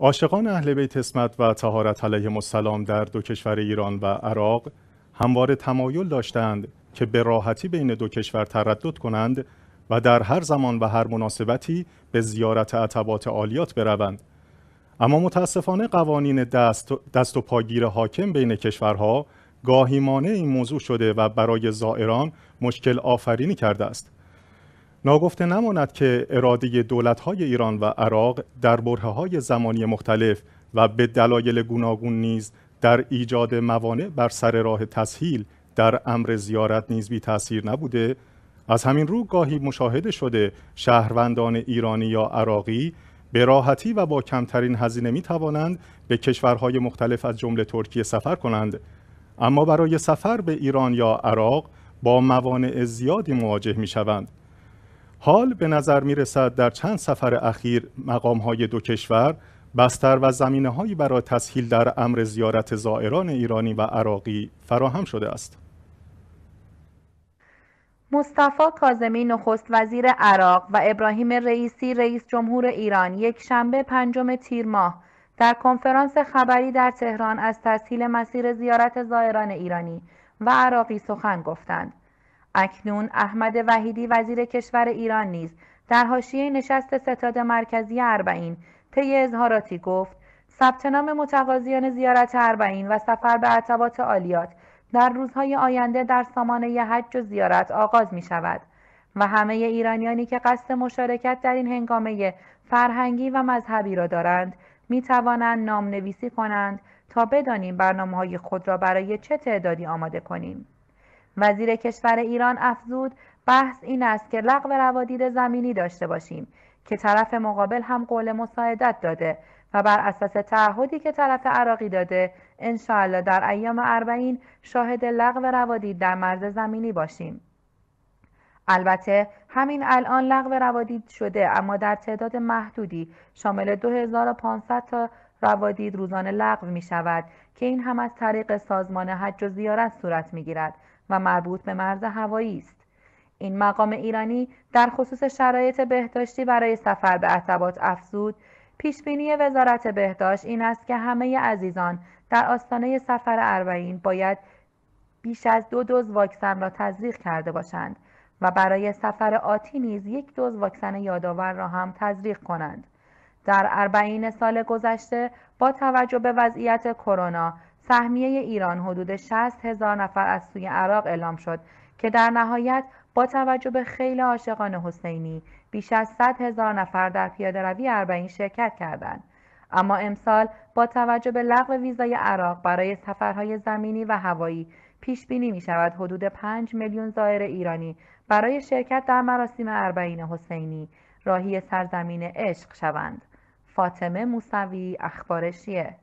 عاشقان اهل بیت اسمت و تهارت علیهم السلام در دو کشور ایران و عراق همواره تمایل داشتند که به راحتی بین دو کشور تردد کنند و در هر زمان و هر مناسبتی به زیارت عتبات عالیات بروند اما متاسفانه قوانین دست, دست و پاگیر حاکم بین کشورها گاهی این موضوع شده و برای زائران مشکل آفرینی کرده است ناگفته نماند که اراده های ایران و عراق در های زمانی مختلف و به دلایل گوناگون نیز در ایجاد موانع بر سر راه تسهیل در امر زیارت نیز بی تاثیر نبوده از همین رو گاهی مشاهده شده شهروندان ایرانی یا عراقی به راحتی و با کمترین هزینه می توانند به کشورهای مختلف از جمله ترکیه سفر کنند اما برای سفر به ایران یا عراق با موانع زیادی مواجه می شوند حال به نظر می رسد در چند سفر اخیر مقام های دو کشور بستر و زمینه هایی برای تسهیل در امر زیارت زائران ایرانی و عراقی فراهم شده است. مصطفی کاظمی نخست وزیر عراق و ابراهیم رئیسی رئیس جمهور ایران یک شنبه پنجم تیر ماه در کنفرانس خبری در تهران از تسهیل مسیر زیارت زائران ایرانی و عراقی سخن گفتند. اکنون احمد وحیدی وزیر کشور ایران نیز در حاشیه نشست ستاد مرکزی اربعین طی اظهاراتی گفت ثبت نام متقاضیان زیارت اربعین و سفر به عتبات عالیات در روزهای آینده در سامانه حج و زیارت آغاز می شود و همه ایرانیانی که قصد مشارکت در این هنگامه فرهنگی و مذهبی را دارند می توانند نام نویسی کنند تا بدانیم برنامه های خود را برای چه تعدادی آماده کنیم. وزیر کشور ایران افزود بحث این است که لغو روادید زمینی داشته باشیم که طرف مقابل هم قول مساعدت داده و بر اساس تعهدی که طرف عراقی داده انشاءالله در ایام اربعین شاهد لغو روادید در مرز زمینی باشیم البته همین الان لغو روادید شده اما در تعداد محدودی شامل 2500 تا روادید روزانه لغو می شود که این هم از طریق سازمان حج و زیارت صورت می گیرد و مربوط به مرز هوایی است این مقام ایرانی در خصوص شرایط بهداشتی برای سفر به عتبات افزود پیشبینی وزارت بهداشت این است که همه عزیزان در آستانه سفر اربعین باید بیش از دو دوز واکسن را تزریق کرده باشند و برای سفر آتی نیز یک دوز واکسن یادآور را هم تزریق کنند در اربعین سال گذشته با توجه به وضعیت کرونا سهمیه ایران حدود 60 هزار نفر از سوی عراق اعلام شد که در نهایت با توجه به خیلی عاشقان حسینی بیش از 100 هزار نفر در پیاده روی اربعین شرکت کردند اما امسال با توجه به لغو ویزای عراق برای سفرهای زمینی و هوایی پیش بینی می شود حدود 5 میلیون زائر ایرانی برای شرکت در مراسم اربعین حسینی راهی سرزمین عشق شوند فاطمه موسوی اخبارشیه